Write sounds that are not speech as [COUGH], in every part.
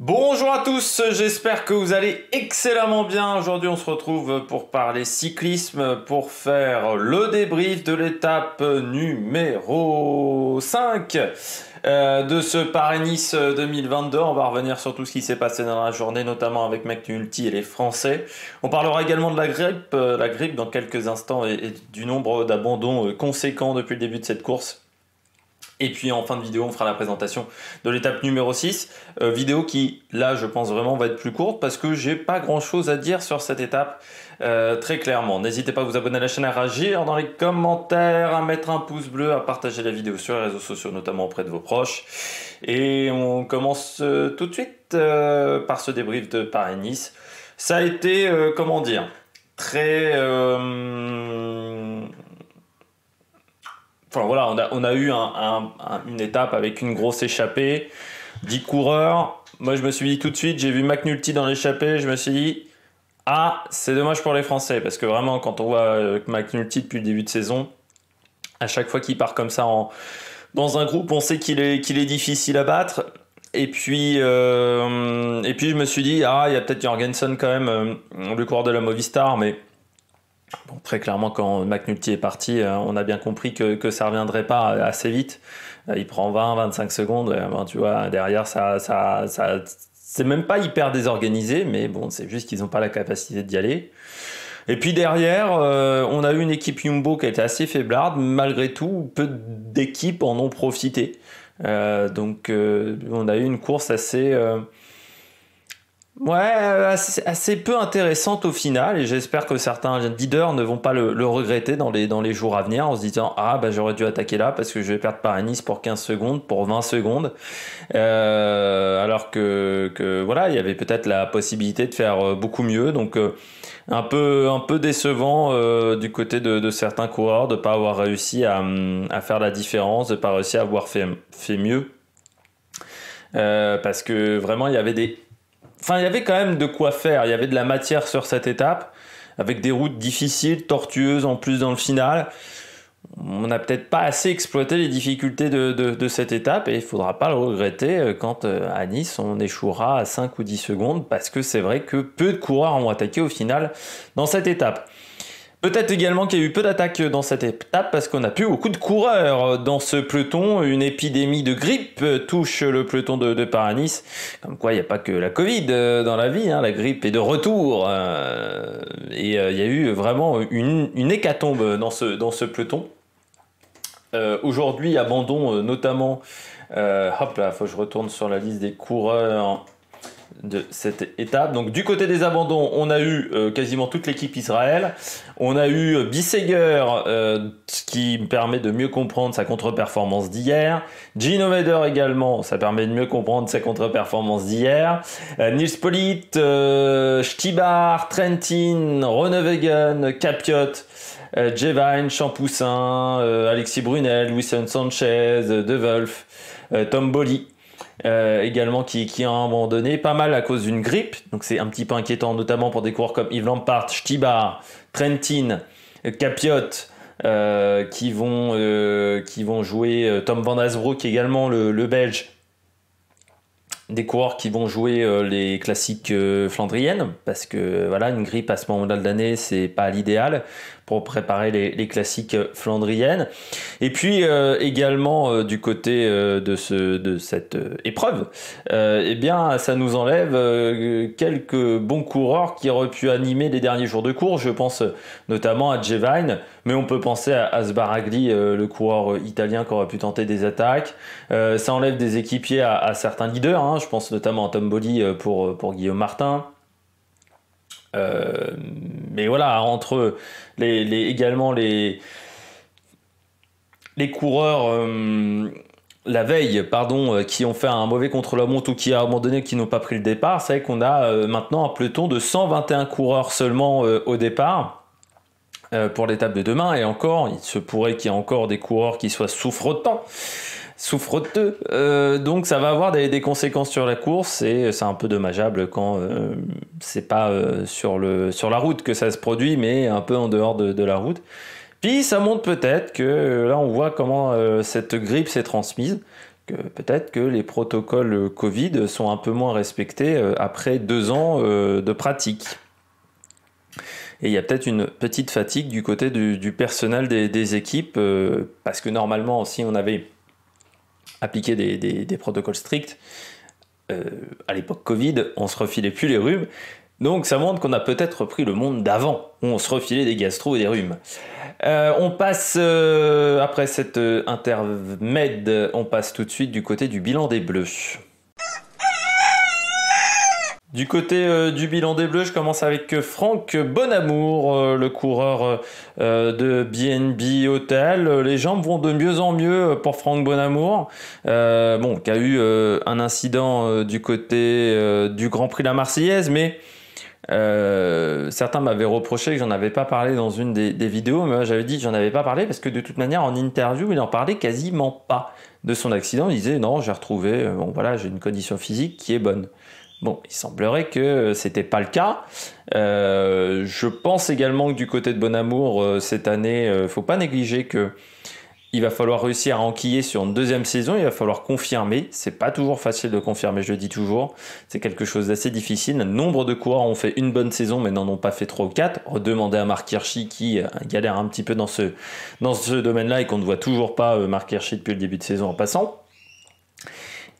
Bonjour à tous, j'espère que vous allez excellemment bien. Aujourd'hui on se retrouve pour parler cyclisme, pour faire le débrief de l'étape numéro 5 euh, de ce Paris-Nice 2022. On va revenir sur tout ce qui s'est passé dans la journée, notamment avec McNulty et les Français. On parlera également de la grippe, euh, la grippe dans quelques instants et, du nombre d'abandons euh, conséquents depuis le début de cette course. Et puis en fin de vidéo, on fera la présentation de l'étape numéro 6. Euh, vidéo qui, là, je pense vraiment va être plus courte parce que j'ai pas grand chose à dire sur cette étape euh, très clairement. N'hésitez pas à vous abonner à la chaîne, à réagir dans les commentaires, à mettre un pouce bleu, à partager la vidéo sur les réseaux sociaux, notamment auprès de vos proches. Et on commence euh, tout de suite par ce débrief de Paris-Nice. Ça a été, comment dire, très voilà, on a, eu une étape avec une grosse échappée, 10 coureurs. Moi, je me suis dit tout de suite, j'ai vu McNulty dans l'échappée, je me suis dit, ah, c'est dommage pour les Français, parce que vraiment, quand on voit euh, McNulty depuis le début de saison, à chaque fois qu'il part comme ça en, dans un groupe, on sait qu'il est, est difficile à battre. Et puis, euh, et puis, je me suis dit, ah, il y a peut-être Jorgensen quand même, euh, le coureur de la Movistar, mais très clairement, quand McNulty est parti, euh, on a bien compris que, que ça ne reviendrait pas assez vite. Euh, il prend 20-25 secondes. Euh, ben, tu vois, derrière, ça, ça, c'est même pas hyper désorganisé, mais bon, c'est juste qu'ils n'ont pas la capacité d'y aller. Et puis derrière, on a eu une équipe Jumbo qui a été assez faiblarde. Malgré tout, peu d'équipes en ont profité. donc, on a eu une course assez Ouais, euh, assez, peu intéressante au final, et j'espère que certains leaders ne vont pas le, regretter dans les, dans les jours à venir en se disant Ah, bah, j'aurais dû attaquer là parce que je vais perdre par nice pour 15 secondes, pour 20 secondes. Euh, alors que, voilà, il y avait peut-être la possibilité de faire euh, beaucoup mieux, donc un peu, un peu décevant du côté de, certains coureurs de ne pas avoir réussi à, hum, à, faire la différence, de ne pas réussi à avoir fait, fait mieux. parce que vraiment, il y avait des Enfin, il y avait quand même de quoi faire. Il y avait de la matière sur cette étape, avec des routes difficiles, tortueuses en plus dans le final. On n'a peut-être pas assez exploité les difficultés de, cette étape et il faudra pas le regretter euh, quand euh, à Nice on échouera à 5 ou 10 secondes parce que c'est vrai que peu de coureurs ont attaqué au final dans cette étape. Peut-être également qu'il y a eu peu d'attaques dans cette étape parce qu'on n'a plus beaucoup de coureurs dans ce peloton. Une épidémie de grippe touche le peloton de, de Paranis. Comme quoi, il n'y a pas que la Covid euh, dans la vie. Hein. La grippe est de retour. Euh, et euh, il y a eu vraiment une, hécatombe dans ce, dans ce peloton. Aujourd'hui, abandon notamment... hop là, faut que je retourne sur la liste des coureurs de cette étape. Donc du côté des abandons, on a eu euh, quasiment toute l'équipe Israël. On a eu euh, Bissegger euh, ce qui permet de mieux comprendre sa contre-performance d'hier. Gino également, ça permet de mieux comprendre sa contre-performance d'hier. Nils Polit, Stibar, Trentin, Ronewegen, Capiot. Jevine, Champoussin, Alexis Brunel, Wilson Sanchez, De Wolf, Tom Bolli. Euh, également qui, qui a abandonné pas mal à cause d'une grippe. Donc c'est un petit peu inquiétant, notamment pour des coureurs comme Yves Lampart, Stibar, Trentin, euh, Capiot euh, qui, vont, qui vont jouer Tom Van Asbroek également, le, Belge. Des coureurs qui vont jouer les classiques flandriennes, parce que voilà, une grippe à ce moment-là de l'année, c'est pas l'idéal pour préparer les, classiques euh, flandriennes. Et puis euh, également euh, du côté de, ce, de cette épreuve, eh bien ça nous enlève quelques bons coureurs qui auraient pu animer les derniers jours de cours, Je pense notamment à Jevine, mais on peut penser à, à Sbaragli, le coureur italien qui aurait pu tenter des attaques. ça enlève des équipiers à, certains leaders, hein. je pense notamment à Tom Bolli pour, pour Guillaume Martin. Euh, mais voilà, entre les, également les, les coureurs euh, la veille, pardon, euh, qui ont fait un mauvais contre-la-montre ou qui a abandonné ou qui n'ont pas pris le départ, c'est qu'on a maintenant un peloton de 121 coureurs seulement au départ. pour l'étape de demain, et encore, il se pourrait qu'il y ait encore des coureurs qui soient autant souffreteux. Euh, donc ça va avoir des, conséquences sur la course et c'est un peu dommageable quand euh, c'est pas euh, sur, le, sur la route que ça se produit, mais un peu en dehors de, la route. Puis ça montre peut-être que là on voit comment euh, cette grippe s'est transmise. Que peut-être que les protocoles Covid sont un peu moins respectés après deux ans de pratique. Et il y a peut-être une petite fatigue du côté du, personnel des, équipes, parce que normalement, si on avait appliquer des, protocoles stricts. Euh, à l'époque Covid, on se refilait plus les rhumes. Donc ça montre qu'on a peut-être repris le monde d'avant, où on se refilait des gastro et des rhumes. Euh, on passe, euh, après cette intermède, on passe tout de suite du côté du bilan des Bleus. Du côté euh, du bilan des Bleus, je commence avec euh, Franck Bonamour, euh, le coureur de BNB Hotel. Les jambes vont de mieux en mieux pour Franck Bonamour, bon, qui a eu un incident du côté du Grand Prix de la Marseillaise, mais certains m'avaient reproché que j'en avais pas parlé dans une des, vidéos, mais j'avais dit que j'en avais pas parlé parce que de toute manière, en interview, il en parlait quasiment pas de son accident. Il disait non, j'ai retrouvé, bon voilà, j'ai une condition physique qui est bonne. Bon, il semblerait que euh, c'était pas le cas. Euh, je pense également que du côté de Bonamour, euh, cette année, il ne faut pas négliger que il va falloir réussir à enquiller sur une deuxième saison. Il va falloir confirmer. C'est pas toujours facile de confirmer, je le dis toujours. C'est quelque chose d'assez difficile. Nombre de coureurs ont fait une bonne saison, mais n'en ont pas fait trop ou quatre. Redemandez à Marc Hirschi qui galère un petit peu dans ce, dans ce domaine-là et qu'on ne voit toujours pas Marc Hirschi depuis le début de saison en passant.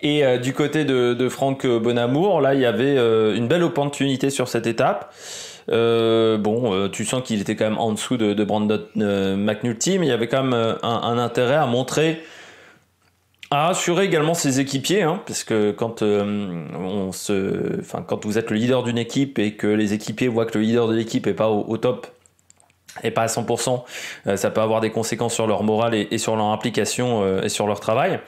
Et euh, du côté de, Franck Bonamour, là, il y avait euh, une belle opportunité sur cette étape. Euh, bon, tu sens qu'il était quand même en dessous de, Brandon McNulty, mais il y avait quand même un, intérêt à montrer, à assurer également ses équipiers, hein, parce que quand, vous êtes le leader d'une équipe et que les équipiers voient que le leader de l'équipe n'est pas au, top, n'est pas à 100%, ça peut avoir des conséquences sur leur morale et, et sur leur implication et sur leur travail.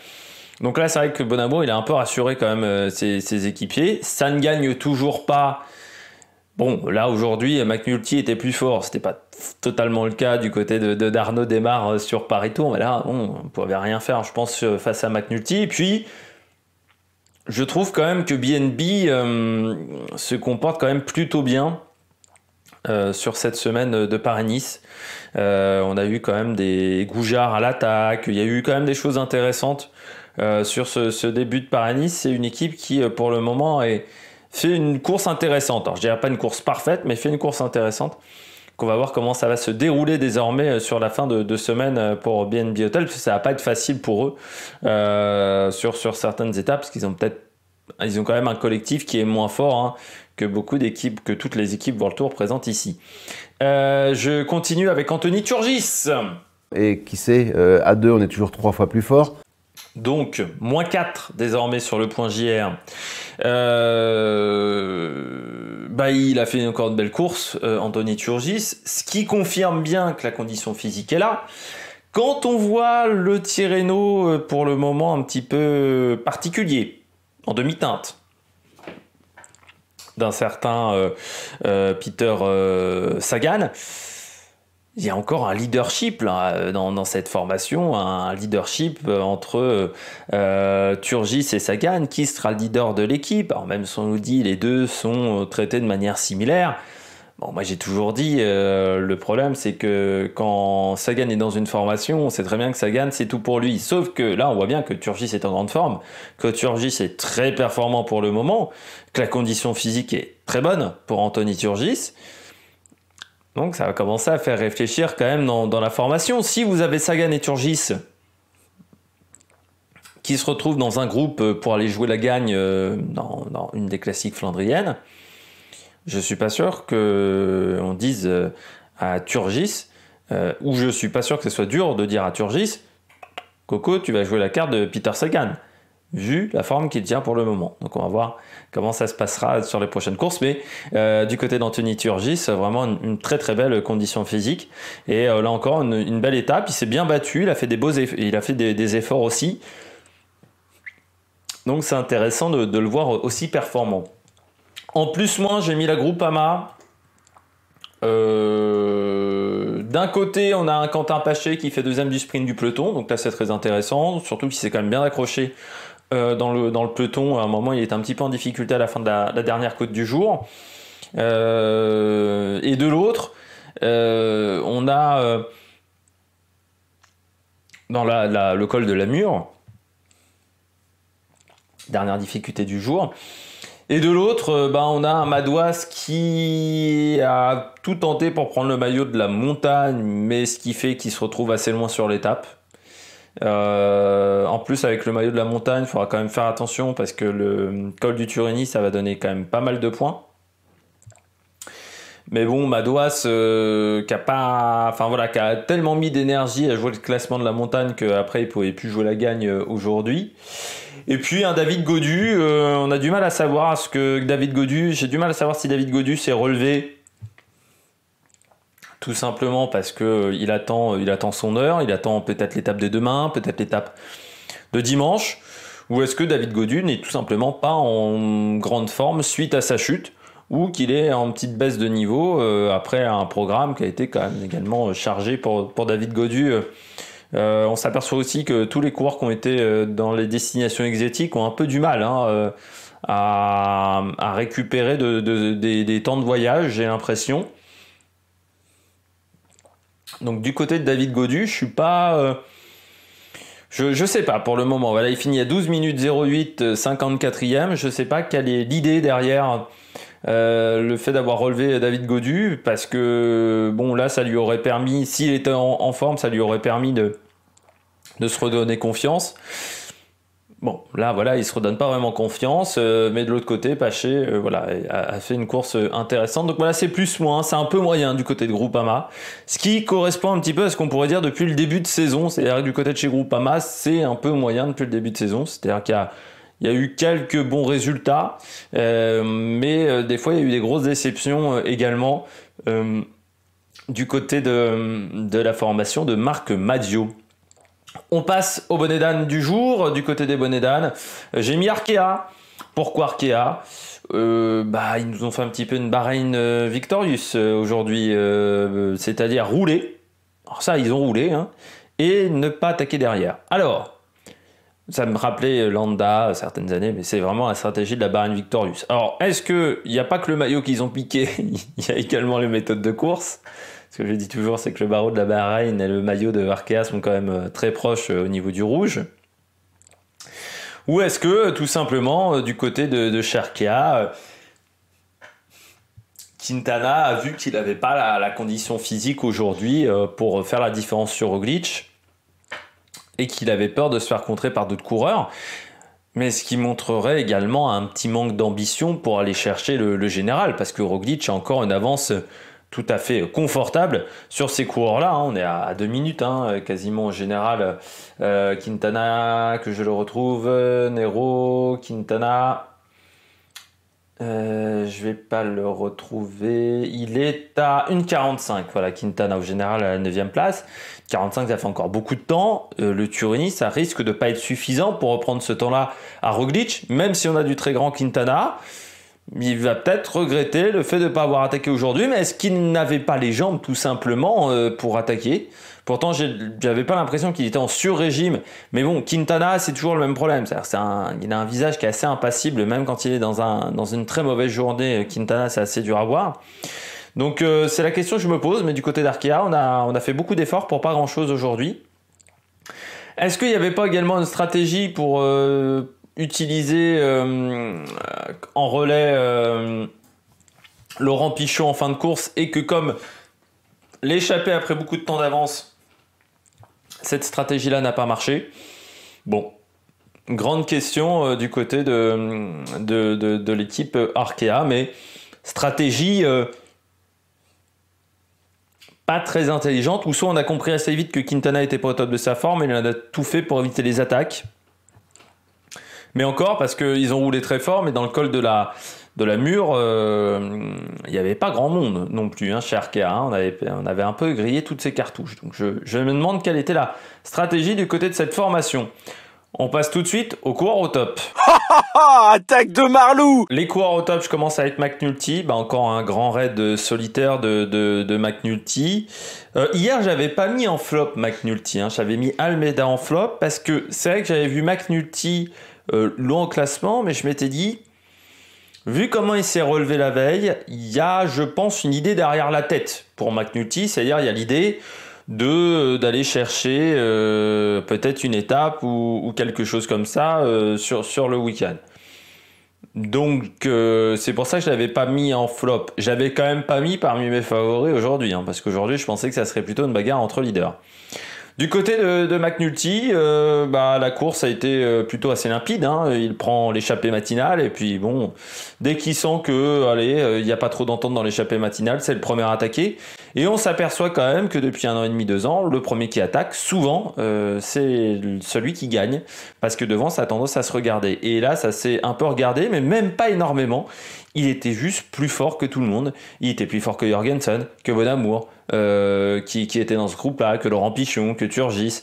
Donc là, c'est vrai que Bonabo, il a un peu rassuré quand même euh, ses, équipiers. Ça ne gagne toujours pas. Bon, là aujourd'hui, McNulty était plus fort. Ce C'était pas totalement le cas du côté de, d'Arnaud euh, sur Paris Tour. Mais là, on ne pouvait rien faire, je pense, euh, face à McNulty. Et puis, je trouve quand même que BNB se comporte quand même plutôt bien. sur cette semaine de Paris-Nice. on a eu quand même des goujards à l'attaque, il y a eu quand même des choses intéressantes euh, sur ce, début de Paris-Nice. C'est une équipe qui, euh, pour le moment, fait une course intéressante. Alors, je dirais pas une course parfaite, mais fait une course intéressante. Qu'on va voir comment ça va se dérouler désormais euh, sur la fin de, semaine pour BNB Hotel, parce que ça va pas être facile pour eux sur, certaines étapes, parce qu'ils ont peut-être ils ont quand même un collectif qui est moins fort hein, que beaucoup d'équipes, que toutes les équipes World Tour présentes ici. je continue avec Anthony Turgis. Et qui sait, à deux, on est toujours trois fois plus fort. Donc, moins 4 désormais sur le point JR. Euh, bah, il a fait encore de belle course, euh, Anthony Turgis, ce qui confirme bien que la condition physique est là. Quand on voit le Tirreno euh, pour le moment un petit peu particulier, en demi-teinte, d'un certain euh, Peter Sagan, il y a encore un leadership euh, dans, cette formation, un leadership euh, entre euh, Turgis et Sagan, qui sera le leader de l'équipe. même si on nous dit les deux sont traités de manière similaire, bon, moi j'ai toujours dit, le problème c'est que quand Sagan est dans une formation, on sait très bien que Sagan c'est tout pour lui. Sauf que là on voit bien que Turgis est en grande forme, que Turgis est très performant pour le moment, que la condition physique est très bonne pour Anthony Turgis. Donc ça va commencer à faire réfléchir quand même dans, la formation. Si vous avez Sagan et Turgis qui se retrouvent dans un groupe euh, pour aller jouer la gagne euh, dans, une des classiques flandriennes, je suis pas sûr qu'on dise euh, à Turgis, ou je ne suis pas sûr que ce soit dur de dire à Turgis, Coco, tu vas jouer la carte de Peter Sagan vu la forme qu'il tient pour le moment. Donc on va voir comment ça se passera sur les prochaines courses. Mais euh, du côté d'Anthony Turgis, vraiment une, très très belle condition physique. Et euh, là encore, une, belle étape. Il s'est bien battu, il a fait des beaux il a fait des, efforts aussi. Donc c'est intéressant de, le voir aussi performant. En plus, moi, j'ai mis la groupe Ama. Euh, d'un côté, on a un Quentin Paché qui fait deuxième du sprint du peloton, donc là c'est très intéressant, surtout qu'il s'est quand même bien accroché euh, dans, le, dans peloton. À un moment, il est un petit peu en difficulté à la fin de la, dernière côte du jour. Euh, et de l'autre, euh, on a dans le col de la Mure, dernière difficulté du jour. Et de l'autre, ben on a un Madouas qui a tout tenté pour prendre le maillot de la montagne, mais ce qui fait qu'il se retrouve assez loin sur l'étape. Euh, en plus, avec le maillot de la montagne, il faudra quand même faire attention parce que le col du Turini, ça va donner quand même pas mal de points. Mais bon, Madouas, euh, qui a pas, enfin voilà, a tellement mis d'énergie à jouer le classement de la montagne qu'après il pouvait plus jouer la gagne euh, aujourd'hui. Et puis un David Godu, on a du mal à savoir ce que David Godu, j'ai du mal à savoir si David Godu s'est relevé tout simplement parce que euh, il attend, euh, il attend son heure, il attend peut-être l'étape de demain, peut-être l'étape de dimanche, ou est-ce que David Godu n'est tout simplement pas en grande forme suite à sa chute ou qu'il est en petite baisse de niveau euh, après un programme qui a été quand même également chargé pour, pour David Godu. on s'aperçoit aussi que tous les coureurs qui ont été dans les destinations exotiques ont un peu du mal hein, à, à, récupérer des, des temps de voyage, j'ai l'impression. Donc du côté de David Godu, je suis pas. Euh, je, sais pas pour le moment. Voilà, il finit à 12 minutes 08, 54e. Euh, je sais pas quelle est l'idée derrière euh, le fait d'avoir relevé David Godu, parce que bon là, ça lui aurait permis, s'il était en, forme, ça lui aurait permis de, de se redonner confiance. Bon, là, voilà, il se redonne pas vraiment confiance, euh, mais de l'autre côté, Paché, euh, voilà, a, fait une course euh, intéressante. Donc voilà, c'est plus moins, c'est un peu moyen du côté de Groupama, ce qui correspond un petit peu à ce qu'on pourrait dire depuis le début de saison. C'est-à-dire du côté de chez Groupama, c'est un peu moyen depuis le début de saison. C'est-à-dire qu'il y a eu quelques bons résultats, mais des fois il y a eu des grosses déceptions également du côté de, de la formation de Marc Madio. On passe au bonnet d'âne du jour, du côté des bonnets d'âne. Euh, j'ai mis Arkea. Pourquoi Arkea euh, bah, ils nous ont fait un petit peu une Bahreïn Victorius euh, Victorious aujourd'hui, c'est-à-dire rouler. Alors ça, ils ont roulé, hein, et ne pas attaquer derrière. Alors, ça me rappelait Landa certaines années, mais c'est vraiment la stratégie de la Bahreïn Victorious. Alors, est-ce qu'il n'y a pas que le maillot qu'ils ont piqué, [LAUGHS] il y a également les méthodes de course ce que je dis toujours, c'est que le barreau de la Bahreïn et le maillot de Arkea sont quand même euh, très proches euh, au niveau du rouge. Ou est-ce que euh, tout simplement du côté de, de Quintana a vu qu'il n'avait pas la, condition physique aujourd'hui pour faire la différence sur Roglic et qu'il avait peur de se faire contrer par d'autres coureurs mais ce qui montrerait également un petit manque d'ambition pour aller chercher le, le, général, parce que Roglic a encore une avance tout à fait confortable sur ces coureurs-là. Hein. On est à, 2 deux minutes hein, quasiment en général. Euh, Quintana, que je le retrouve, euh, Nero, Quintana. Euh, je vais pas le retrouver. Il est à 1,45. Voilà, Quintana au général à la 9 place. 45, ça fait encore beaucoup de temps. le Turini, ça risque de pas être suffisant pour reprendre ce temps-là à Roglic, même si on a du très grand Quintana il va peut-être regretter le fait de ne pas avoir attaqué aujourd'hui, mais est-ce qu'il n'avait pas les jambes tout simplement euh, pour attaquer Pourtant, j'avais pas l'impression qu'il était en sur-régime. Mais bon, Quintana, c'est toujours le même problème. Un, il a un visage qui est assez impassible, même quand il est dans, un, dans une très mauvaise journée. Euh, Quintana, c'est assez dur à voir. Donc, euh, c'est la question que je me pose. Mais du côté d'Arkea, on a, on a fait beaucoup d'efforts pour pas grand-chose aujourd'hui. Est-ce qu'il n'y avait pas également une stratégie pour utiliser euh, en relais euh, Laurent Pichon en fin de course et que comme l'échapper après beaucoup de temps d'avance, cette stratégie-là n'a pas marché. Bon, grande question euh, du côté de, de, l'équipe Arkea, mais stratégie pas très intelligente, ou soit on a compris assez vite que Quintana était pas au top de sa forme et il en a tout fait pour éviter les attaques. Mais encore, parce qu'ils ont roulé très fort, mais dans le col de la, de la mur, euh, il n'y avait pas grand monde non plus hein, chez Arkea. Hein. on, avait, un peu grillé toutes ces cartouches. Donc je, je me demande quelle était la stratégie du côté de cette formation. On passe tout de suite aux coureurs au top. [LAUGHS] Attaque de Marlou Les coureurs au top, je commence avec McNulty. Bah, encore un grand raid solitaire de, de, McNulty. Euh, hier, j'avais pas mis en flop McNulty. Hein. J'avais mis Almeida en flop parce que c'est vrai que j'avais vu McNulty euh, long classement, mais je m'étais dit, vu comment il s'est relevé la veille, il y a, je pense, une idée derrière la tête pour McNulty, c'est-à-dire il y a l'idée de euh, d'aller chercher euh, peut-être une étape ou, quelque chose comme ça sur, sur le week-end. Donc c'est pour ça que je l'avais pas mis en flop. J'avais quand même pas mis parmi mes favoris aujourd'hui, hein, parce qu'aujourd'hui je pensais que ça serait plutôt une bagarre entre leaders. Du côté de, de McNulty, euh, bah, la course a été euh, plutôt assez limpide. Hein. Il prend l'échappée matinale et puis bon, dès qu'il sent que allez, euh, il n'y a pas trop d'entente dans l'échappée matinale, c'est le premier attaquer. Et on s'aperçoit quand même que depuis un an et demi, deux ans, le premier qui attaque, souvent, euh, c'est celui qui gagne. Parce que devant, ça a tendance à se regarder. Et là, ça s'est un peu regardé, mais même pas énormément. Il était juste plus fort que tout le monde. Il était plus fort que Jorgensen, que Bonamour, euh, qui, était dans ce groupe-là, que Laurent Pichon, que Turgis.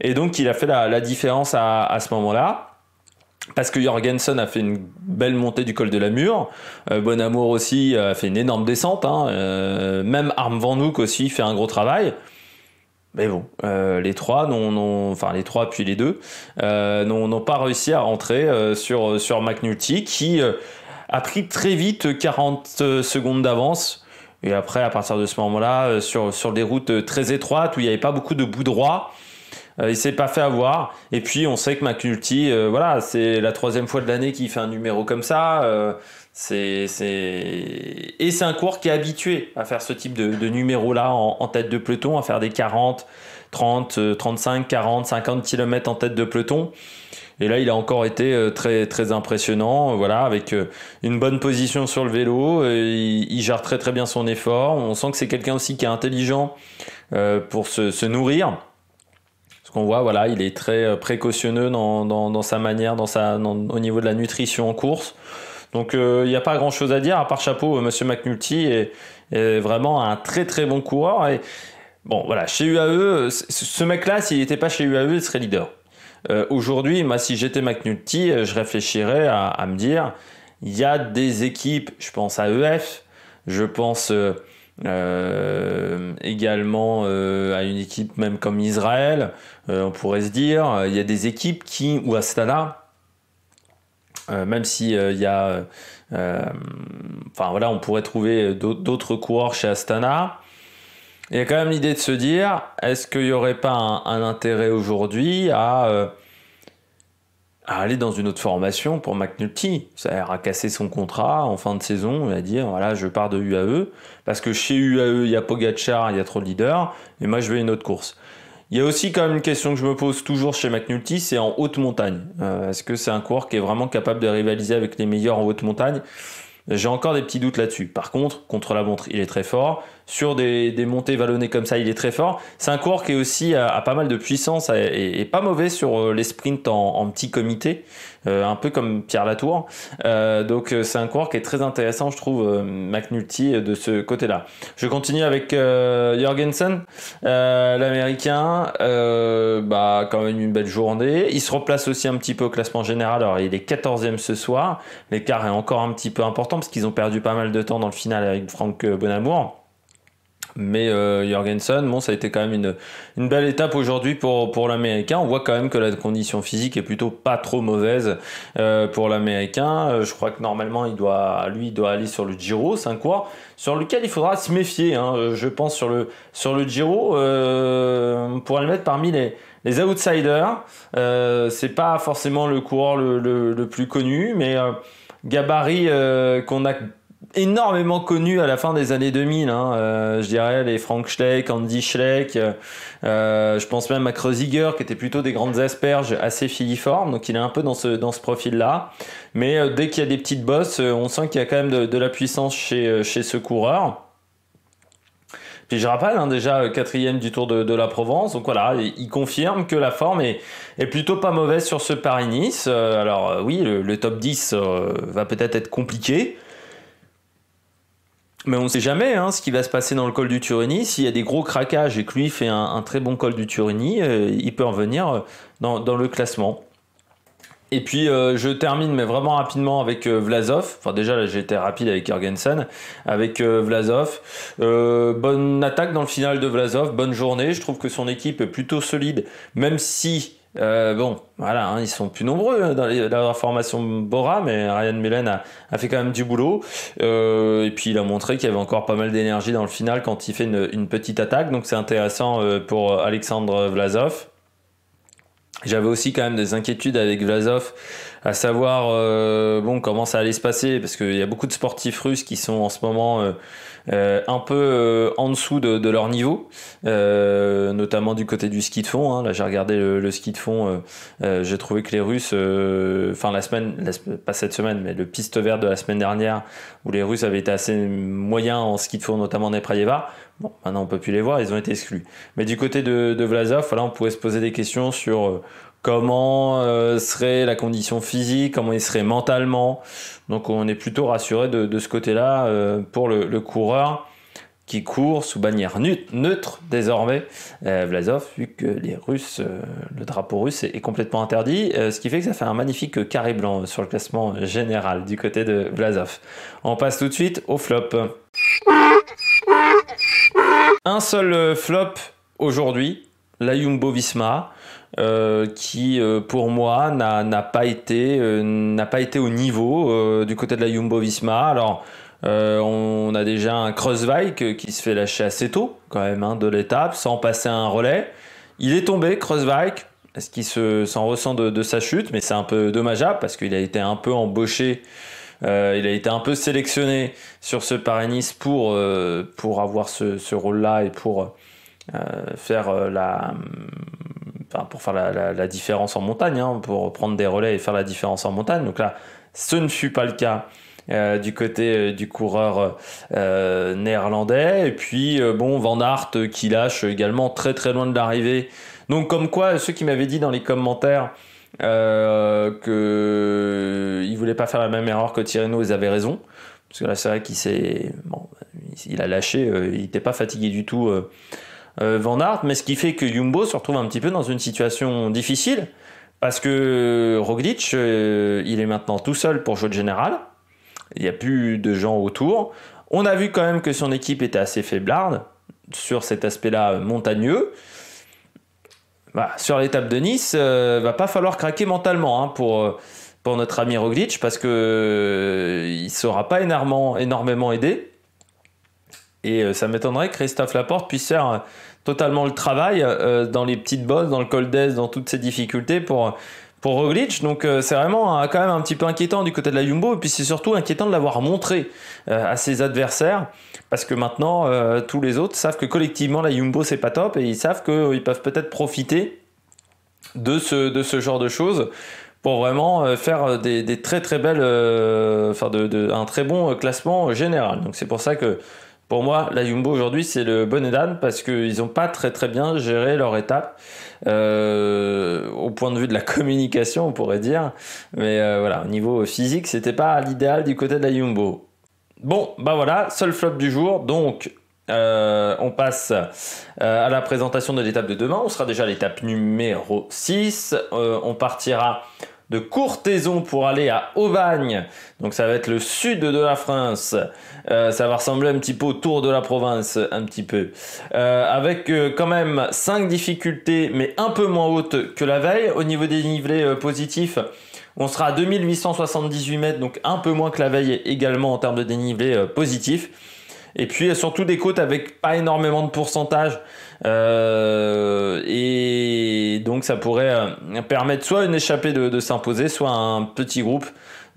Et donc, il a fait la, la différence à, à ce moment-là. Parce que Jorgensen a fait une belle montée du col de la Mur, euh, Bonamour aussi a fait une énorme descente. Hein. Euh, même Arm Van aussi fait un gros travail. Mais bon, euh, les trois, non, enfin les trois puis les deux, n'ont pas réussi à rentrer sur, sur McNulty qui a pris très vite 40 secondes d'avance. Et après, à partir de ce moment-là, sur, sur des routes très étroites où il n'y avait pas beaucoup de bouts droits, euh, il s'est pas fait avoir. Et puis on sait que McNulty, euh, voilà, c'est la troisième fois de l'année qu'il fait un numéro comme ça. Euh, c'est, c'est... Et c'est un cours qui est habitué à faire ce type de, numéro-là en, tête de peloton, à faire des 40, 30, 35, 40, 50 km en tête de peloton. Et là, il a encore été euh, très très impressionnant, voilà, avec une bonne position sur le vélo. Il, il gère très très bien son effort. On sent que c'est quelqu'un aussi qui est intelligent pour se nourrir ce qu'on voit, voilà, il est très euh, précautionneux dans, sa manière, dans sa, au niveau de la nutrition en course. Donc euh, il n'y a pas grand chose à dire, à part chapeau, euh, Monsieur McNulty est, vraiment un très très bon coureur. Et bon, voilà, chez UAE, ce mec-là, s'il n'était pas chez UAE, il serait leader. Aujourd'hui, moi, si j'étais McNulty, je réfléchirais à, me dire, il y a des équipes, je pense à EF, je pense. Euh, également euh, à une équipe même comme Israël, euh, on pourrait se dire, il y a des équipes qui, ou Astana, même si il y a, enfin voilà, on pourrait trouver d'autres coureurs chez Astana. Il y a quand même l'idée de se dire, est-ce qu'il n'y aurait pas un intérêt aujourd'hui à à aller dans une autre formation pour McNulty. Ça a cassé son contrat en fin de saison et à dire voilà, je pars de UAE parce que chez UAE, il y a Pogachar, il y a trop de leaders et moi je vais une autre course. Il y a aussi quand même une question que je me pose toujours chez McNulty, c'est en haute montagne. Euh, est-ce que c'est un coureur qui est vraiment capable de rivaliser avec les meilleurs en haute montagne J'ai encore des petits doutes là-dessus. Par contre, contre la montre, il est très fort sur des, montées vallonnées comme ça, il est très fort. C'est un coureur qui est aussi a, pas mal de puissance et, pas mauvais sur euh, les sprints en, en petit comité, euh, un peu comme Pierre Latour. Euh, donc c'est un coureur qui est très intéressant, je trouve, McNulty de ce côté-là. Je continue avec Jorgensen, l'américain. bah quand même une belle journée. Il se replace aussi un petit peu au classement général. Alors il est 14e ce soir. L'écart est encore un petit peu important parce qu'ils ont perdu pas mal de temps dans le final avec Franck Bonamour. Mais euh, Jorgensen, bon, ça a été quand même une, une belle étape aujourd'hui pour, pour l'Américain. On voit quand même que la condition physique est plutôt pas trop mauvaise euh, pour l'Américain. Euh, je crois que normalement, il doit, lui, il doit aller sur le Giro, C'est un quoi, sur lequel il faudra se méfier, hein. euh, je pense, sur le, sur le Giro. on pourrait le mettre parmi les, les outsiders. C'est pas forcément le coureur le, plus connu, mais gabarit qu'on a énormément connu à la fin des années 2000. Hein, euh, je dirais les Frank Schleck, Andy Schleck, euh, euh, je pense même à Kreuziger qui était plutôt des grandes asperges assez filiformes, donc il est un peu dans ce, profil-là. Mais dès qu'il y a des petites bosses, on sent qu'il y a quand même de, la puissance chez, ce coureur. Puis je rappelle, hein, déjà quatrième du Tour de, la Provence. Donc voilà, il confirme que la forme est, est plutôt pas mauvaise sur ce Paris-Nice. alors oui, le, top 10 va peut-être être compliqué. Mais on ne sait jamais hein, ce qui va se passer dans le col du Turini. S'il y a des gros craquages et que lui fait un, très bon col du Turini, euh, il peut en euh, dans, dans le classement. Et puis euh, je termine, mais vraiment rapidement avec Vlasov. Enfin déjà là j'ai été rapide avec Jorgensen, avec Vlazov, Vlasov. bonne attaque dans le final de Vlasov, bonne journée. Je trouve que son équipe est plutôt solide, même si euh, bon, voilà, hein, ils sont plus nombreux hein, dans, la formation Bora, mais Ryan Mullen a, fait quand même du boulot. Euh, et puis il a montré qu'il y avait encore pas mal d'énergie dans le final quand il fait une, une petite attaque. Donc c'est intéressant euh, pour Alexandre Vlasov. J'avais aussi quand même des inquiétudes avec Vlasov à savoir euh, bon comment ça allait se passer, parce qu'il y a beaucoup de sportifs russes qui sont en ce moment euh, euh, un peu en dessous de, leur niveau, notamment du côté du ski de fond. Hein. Là, j'ai regardé le, ski de fond, j'ai trouvé que les Russes, enfin la semaine, pas cette semaine, mais le piste vert de la semaine dernière, où les Russes avaient été assez moyens en ski de fond, notamment Neprayeva. Bon, maintenant on peut plus les voir, ils ont été exclus. Mais du côté de, de voilà, on pouvait se poser des questions sur comment euh, serait la condition physique, comment il serait mentalement. Donc on est plutôt rassuré de, ce côté-là euh, pour le, coureur qui court sous bannière neutre désormais, euh, Vlasov, vu que les Russes, le drapeau russe est, complètement interdit, ce qui fait que ça fait un magnifique carré blanc sur le classement général du côté de Vlasov. On passe tout de suite au flop. Un seul flop aujourd'hui, la Jumbo Visma euh, qui, euh, pour moi, n'a pas, été, euh, n'a pas été au niveau du côté de la Jumbo Visma. Alors, on, a déjà un bike qui se fait lâcher assez tôt, quand même, hein, de l'étape, sans passer un relais. Il est tombé, cross Est-ce qu'il s'en ressent de, sa chute Mais c'est un peu dommageable parce qu'il a été un peu embauché il a été un peu sélectionné sur ce Paris-Nice pour, pour avoir ce, ce rôle-là et pour faire la, pour faire la, différence en montagne, hein, pour prendre des relais et faire la différence en montagne. Donc là, ce ne fut pas le cas. Euh, du côté euh, du coureur euh, néerlandais. Et puis, bon, Van Aert qui lâche également très très loin de l'arrivée. Donc, comme quoi, ceux qui m'avaient dit dans les commentaires que qu'ils ne voulaient pas faire la même erreur que Tirreno, ils avaient raison. Parce que là, c'est vrai qu'il s'est. Bon, il a lâché, il n'était pas fatigué du tout euh, Van mais ce qui fait que Jumbo se retrouve un petit peu dans une situation difficile parce que Roglic, euh, il est maintenant tout seul pour jouer de général. Il n'y a plus de gens autour. On a vu quand même que son équipe était assez faiblarde sur cet aspect-là montagneux. Bah, sur l'étape de Nice, euh, va pas falloir craquer mentalement hein, pour, pour notre ami Roglic parce que il sera pas énormément, énormément aidé. Et euh, ça m'étonnerait que Christophe Laporte puisse faire euh, totalement le travail euh, dans les petites bosses, dans le col dans toutes ces difficultés pour, pour Roglic. Donc c'est vraiment quand même un petit peu inquiétant du côté de la Jumbo et puis c'est surtout inquiétant de l'avoir montré à ses adversaires parce que maintenant tous les autres savent que collectivement la Jumbo c'est pas top et ils savent qu'ils peuvent peut-être profiter de ce, de ce genre de choses pour vraiment faire des, des très très belles, enfin de, de, un très bon classement général. Donc c'est pour ça que pour moi, la Jumbo aujourd'hui, c'est le bonnet d'âne parce qu'ils n'ont pas très très bien géré leur étape euh, au point de vue de la [LAUGHS] communication, on pourrait dire. Mais euh, voilà, au niveau physique, c'était pas l'idéal du côté de la Jumbo. Bon, bah voilà, seul flop du jour. Donc, euh, on passe à la présentation de l'étape de demain. On sera déjà à l'étape numéro 6. on partira de Courtaison pour aller à Aubagne. Donc ça va être le sud de la France. Euh, ça va ressembler un petit peu au tour de la province, un petit peu. Euh, avec euh, quand même 5 difficultés, mais un peu moins hautes que la veille. Au niveau des nivelés positifs, on sera à 2878 mètres, donc un peu moins que la veille également en termes de dénivelé positif. Et puis surtout des côtes avec pas énormément de pourcentage. Euh, et donc ça pourrait euh, permettre soit une échappée de, s'imposer, soit un petit groupe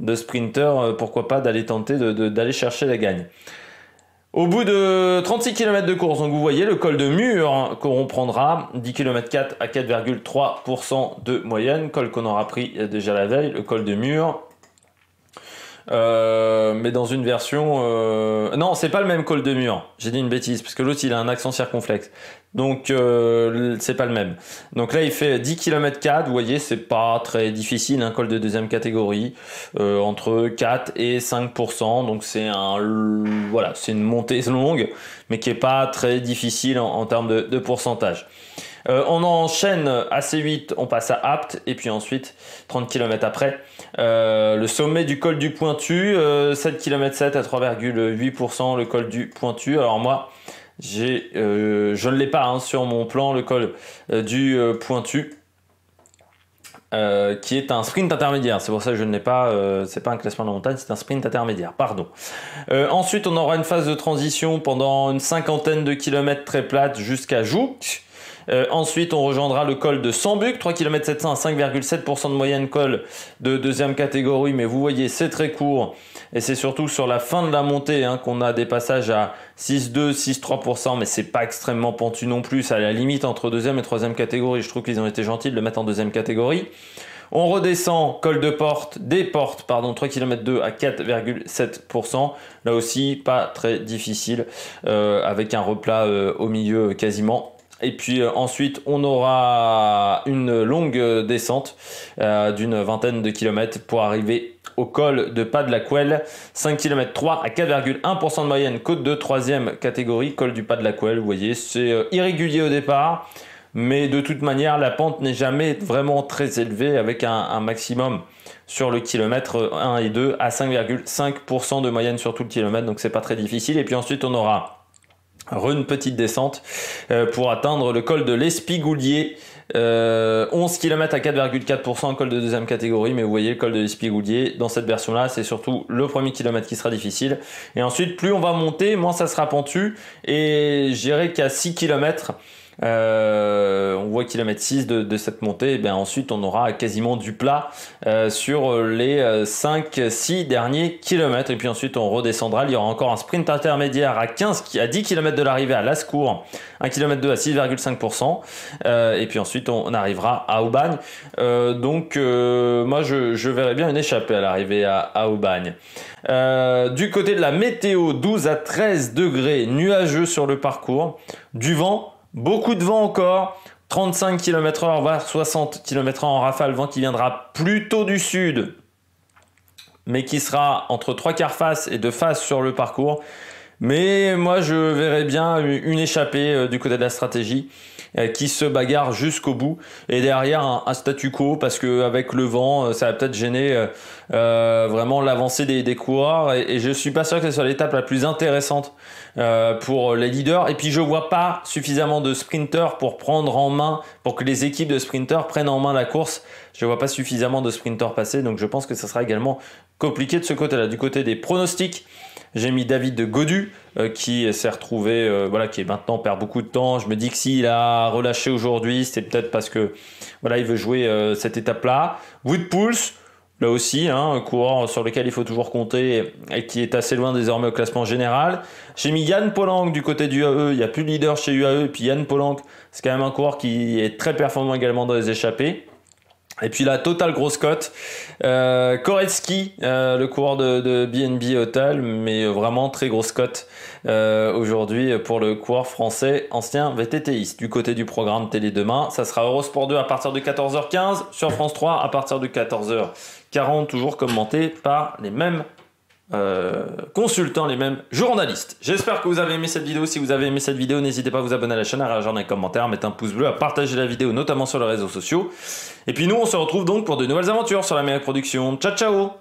de sprinteurs, euh, pourquoi pas, d'aller tenter d'aller chercher la gagne. Au bout de 36 km de course, donc vous voyez le col de Mur qu'on prendra, 10 km 4 à 4,3% de moyenne, col qu'on aura pris déjà la veille, le col de Mur. mais dans une version... Non, c'est pas le même col de Mur, j'ai dit une bêtise, parce que l'autre il a un accent circonflexe. Donc euh, c'est pas le même. Donc là il fait 10 km 4, vous voyez c'est pas très difficile, un col de deuxième catégorie, euh, entre 4 et 5%, donc c'est un voilà, c'est une montée [LAUGHS] longue, mais qui est pas très difficile en, termes de, pourcentage. Euh, on enchaîne assez vite, on passe à Apt, et puis ensuite, 30 km après, le sommet du col du Pointu, 7 km 7 à 3,8%, le col du Pointu. Alors moi, euh, je ne l'ai pas hein, sur mon plan, le col euh, du euh, pointu, qui est un sprint intermédiaire. C'est pour ça que je ne l'ai pas, c'est pas un classement de montagne, c'est un sprint intermédiaire, pardon. ensuite, on aura une phase de transition pendant une cinquantaine de kilomètres très plates jusqu'à Jouc. ensuite, on rejoindra le col de Sambuc, 3 km à 5,7% de moyenne col de deuxième catégorie, mais vous voyez, c'est très court. Et c'est surtout sur la fin de la montée hein, qu'on a des passages à 6,2, 6,3%, mais c'est pas extrêmement pentu non plus, à la limite entre deuxième et troisième catégorie. Je trouve qu'ils ont été gentils de le mettre en deuxième catégorie. On redescend col de porte, des portes, pardon, 3 km 2 à 4,7%. Là aussi, pas très difficile, euh, avec un replat euh, au milieu euh, quasiment. Et puis ensuite, on aura une longue descente d'une vingtaine de kilomètres pour arriver au col de Pas de la Couelle, 5 km 3 à 4,1% de moyenne, côte de troisième catégorie, col du Pas de la Couelle, vous voyez, c'est euh, irrégulier au départ, mais de toute manière, la pente n'est jamais vraiment très élevée avec un, un, maximum sur le kilomètre 1 et 2 à 5,5% de moyenne sur tout le kilomètre, donc c'est pas très difficile. Et puis ensuite, on aura une petite descente euh, pour atteindre le col de l'Espigoulier euh, 11 km à 4,4% col de deuxième catégorie, mais vous voyez le col de l'Espigoulier dans cette version-là, c'est surtout le premier kilomètre qui sera difficile. Et ensuite, plus on va monter, moins ça sera pentu. Et j'irai qu'à 6 km, euh, on voit kilomètre 6 de, cette montée, et eh bien ensuite on aura quasiment du plat euh, sur les 5-6 euh, derniers kilomètres. Et puis ensuite on redescendra, il y aura encore un sprint intermédiaire à, 15, à 10 km de l'arrivée à Lascour, 1 km 2 à 6,5%. et puis ensuite on arrivera à Aubagne. donc moi je, je, verrais bien une échappée à l'arrivée à, à Aubagne. du côté de la météo, 12 à 13 degrés, nuageux sur le parcours, du vent Beaucoup de vent encore. 35 km/h, voire 60 km/h en rafale, vent qui viendra plutôt du sud, mais qui sera entre trois quarts face et deux faces sur le parcours. Mais moi, je verrais bien une échappée euh, du côté de la stratégie. Euh, qui se bagarrent jusqu'au bout. Et derrière, un, statu quo parce que avec le vent, euh, ça va peut-être gêner euh, vraiment l'avancée des, coureurs. Et, je suis pas sûr que ce soit l'étape la plus intéressante pour les leaders. Et puis je vois pas suffisamment de sprinters pour prendre en main, pour que les équipes de sprinters prennent en main la course. Je vois pas suffisamment de sprinters passer. Donc je pense que ça sera également compliqué de ce côté-là. Du côté des pronostics, j'ai mis David de Godu euh, qui s'est retrouvé, euh, voilà, qui est maintenant perd beaucoup de temps. Je me dis que s'il a relâché aujourd'hui, c'était peut-être parce que voilà, il veut jouer euh, cette étape-là. Woodpulse, là aussi, hein, un coureur sur lequel il faut toujours compter et qui est assez loin désormais au classement général. J'ai mis Yann Polank du côté du UAE, il n'y a plus de leader chez UAE, et puis Yann Polank, c'est quand même un coureur qui est très performant également dans les échappées. Et puis la totale grosse cote. Euh, Koretsky, euh, le coureur de, de BNB Hotel, mais vraiment très grosse cote euh, aujourd'hui pour le coureur français ancien VTTiste. Du côté du programme Télé demain, ça sera Eurosport 2 à partir de 14h15, sur France 3 à partir de 14h40, toujours commenté par les mêmes euh, consultants, les mêmes journalistes. J'espère que vous avez aimé cette vidéo. Si vous avez aimé cette vidéo, n'hésitez pas à vous abonner à la chaîne, à réagir dans les commentaires, à mettre un pouce bleu, à partager la vidéo, notamment sur les réseaux sociaux. Et puis nous, on se retrouve donc pour de nouvelles aventures sur la meilleure production. Ciao, ciao